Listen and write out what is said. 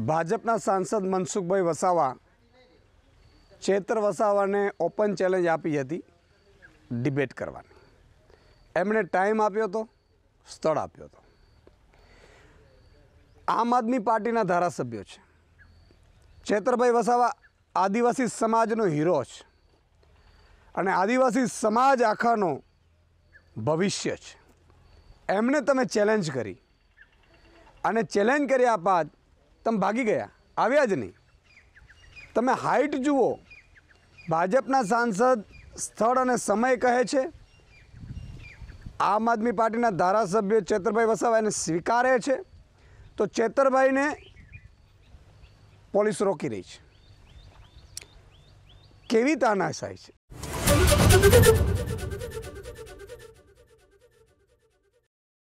ભાજપના સાંસદ મનસુખભાઈ વસાવા ચેતર વસાવાને ઓપન ચેલેન્જ આપી હતી ડિબેટ કરવાની એમણે ટાઈમ આપ્યો હતો સ્થળ આપ્યો હતો આમ આદમી પાર્ટીના ધારાસભ્યો છે ચેતરભાઈ વસાવા આદિવાસી સમાજનો હીરો છે અને આદિવાસી સમાજ આખાનો ભવિષ્ય છે એમને તમે ચેલેન્જ કરી અને ચેલેન્જ કર્યા બાદ તમે ભાગી ગયા આવ્યા જ નહીં તમે હાઇટ જુઓ ભાજપના સાંસદ સ્થળ અને સમય કહે છે આમ આદમી પાર્ટીના ધારાસભ્ય ચેતરભાઈ વસાવાને સ્વીકારે છે તો ચેતરભાઈને પોલીસ રોકી રહી છે કેવી તાનાશાહી છે